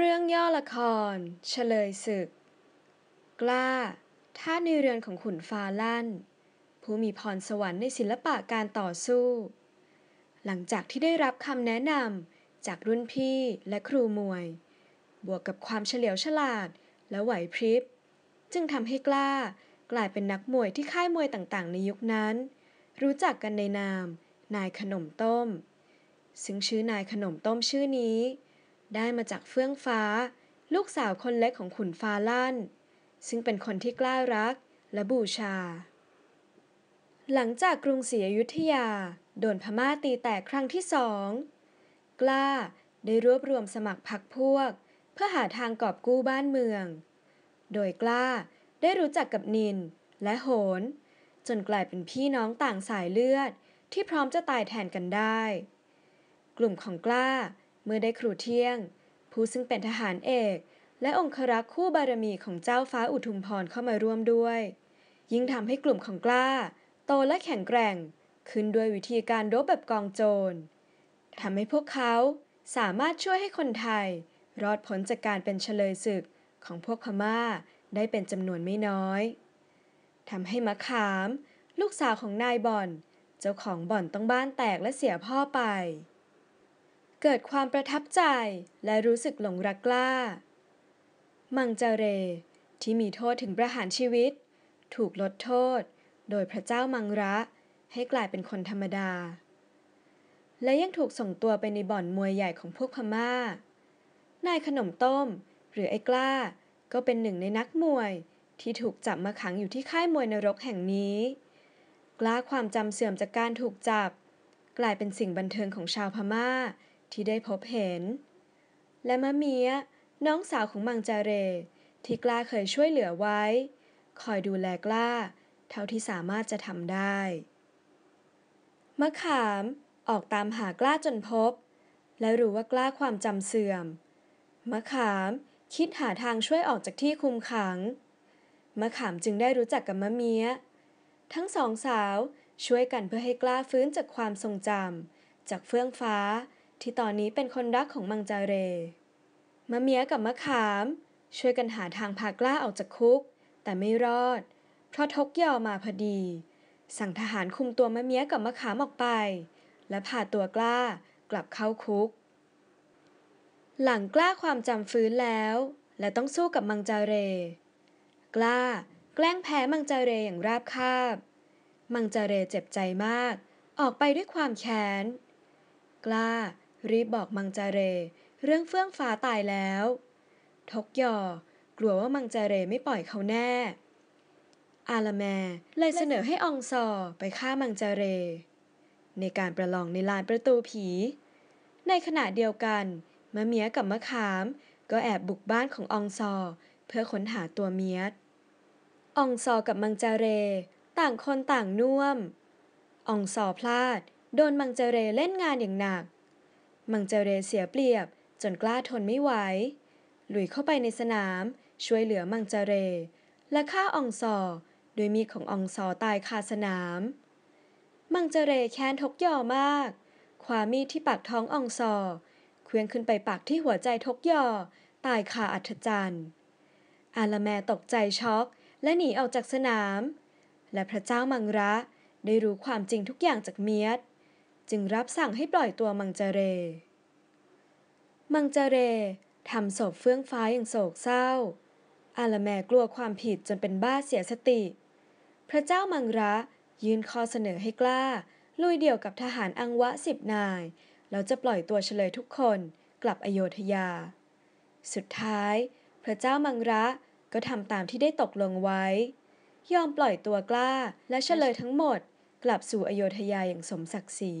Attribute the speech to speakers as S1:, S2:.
S1: เรื่องย่อละคร เฉลยศึก กล้า ท่าในเรือนของขุนฟ้าลั่น ผู้มีพรสวรรค์ในศิลปะการต่อสู้ หลังจากที่ได้รับคำแนะนำจากรุ่นพี่และครูมวย บวกกับความเฉลียวฉลาดและไหวพริบจึงทำให้กล้ากลายเป็นนักมวยที่ค่ายมวยต่างๆ ในยุคนั้น รู้จักกันในนาม นายขนมต้ม ซึ่งชื่อนายขนมต้มชื่อนี้ได้มาจากเฟื่องฟ้า ลูกสาวคนเล็กของขุนฟ้าลั่น ซึ่งเป็นคนที่กล้ารักและบูชา หลังจากกรุงศรีอยุธยา โดนพม่าตีแตก ครั้งที่สองกล้าได้รวบรวมสมัครพรรคพวก เพื่อหาทางกอบกู้บ้านเมือง โดยกล้าได้รู้จักกับนินและโหน จนกลายเป็นพี่น้องต่างสายเลือด ที่พร้อมจะตายแทนกันได้ กลุ่มของกล้าเมื่อได้ครูเที่ยง ผู้ซึ่งเป็นทหารเอกและองครักษ์คู่บารมีของเจ้าฟ้าอุทุมพรเข้ามาร่วมด้วย ยิ่งทำให้กลุ่มของกล้าโตและแข็งแกร่งขึ้นด้วยวิธีการรบแบบกองโจรทำให้พวกเขาสามารถช่วยให้คนไทย รอดพ้นจากการเป็นเฉลยศึกของพวกพม่าได้เป็นจำนวนไม่น้อย ทำให้มะขามลูกสาวของนายบ่อน เจ้าของบ่อนต้องบ้านแตกและเสียพ่อไปเกิดความประทับใจและรู้สึกหลงรักกล้า มังจาเร ที่มีโทษถึงประหารชีวิต ถูกลดโทษโดยพระเจ้ามังระ ให้กลายเป็นคนธรรมดา และยังถูกส่งตัวไปในบ่อนมวยใหญ่ของพวกพมา่า นายขนมต้มหรือไอ้กล้า ก็เป็นหนึ่งในนักมวยที่ถูกจับมาขังอยู่ที่ค่ายมวยนรกแห่งนี้ กล้าความจำเสื่อมจากการถูกจับ กลายเป็นสิ่งบันเทิงของชาวพมา่าที่ได้พบเห็น และมะเมียน้องสาวของมังจาเร ที่กล้าเคยช่วยเหลือไว้ คอยดูแลกล้า เท่าที่สามารถจะทำได้ มะขามออกตามหากล้าจนพบ และรู้ว่ากล้าความจำเสื่อม มะขามคิดหาทางช่วยออกจากที่คุมขัง มะขามจึงได้รู้จักกับมะเมียทั้งสองสาวช่วยกันเพื่อให้กล้าฟื้นจากความทรงจำจากเฟื่องฟ้าที่ตอนนี้เป็นคนรักของมังจาเร มะเมียกับมะขาม ช่วยกันหาทางพากล้าออกจากคุก แต่ไม่รอด เพราะทกยอมาพอดี สั่งทหารคุมตัวมะเมียกับมะขามออกไป และพาตัวกล้ากลับเข้าคุก หลังกล้าความจำฟื้นแล้ว และต้องสู้กับมังจาเร กล้า แกล้งแพ้มังจาเรอย่างราบคาบ มังจาเรเจ็บใจมาก ออกไปด้วยความแค้นกล้ารีบบอกมังจาเรเรื่องเฟื่องฟ้าตายแล้ว ทกยอกลัวว่ามังจาเรไม่ปล่อยเขาแน่ อาลาแมเลยเสนอให้องซอไปฆ่ามังจาเร ในการประลองในลานประตูผี ในขณะเดียวกัน มะเมียกับมะขาม ก็แอบบุกบ้านขององซอเพื่อค้นหาตัวเมียดองซอกับมังจาเร ต่างคนต่างน่วม องซอพลาด โดนมังจาเรเล่นงานอย่างหนักมังเจเรเสียเปรียบ จนกล้าทนไม่ไหวหลุยเข้าไปในสนาม ช่วยเหลือมังเจเร และฆ่าอองซอโดยมีดขององซอตายคาสนาม มังเจเรแค้นทกยอมาก ความีดที่ปากท้ององซอเคลื่อนขึ้นไปปากที่หัวใจทกยอตายคาอัศจรรย์อาลาแมตกใจช็อก และหนีออกจากสนาม และพระเจ้ามังระได้รู้ความจริงทุกอย่างจากเมียดจึงรับสั่งให้ปล่อยตัวมังเจเร มังเจเร ทำศพเฟื่องฟ้าอย่างโศกเศร้า อาลแมกลัวความผิดจนเป็นบ้าเสียสติ พระเจ้ามังระยืนข้อเสนอให้กล้า ลุยเดี่ยวกับทหารอังวะสิบนายแล้วจะปล่อยตัวเฉลยทุกคน กลับอโยธยา สุดท้าย พระเจ้ามังระก็ทำตามที่ได้ตกลงไว้ ยอมปล่อยตัวกล้าและเฉลยทั้งหมดกลับสู่อโยธยาอย่างสมศักดิ์ศรี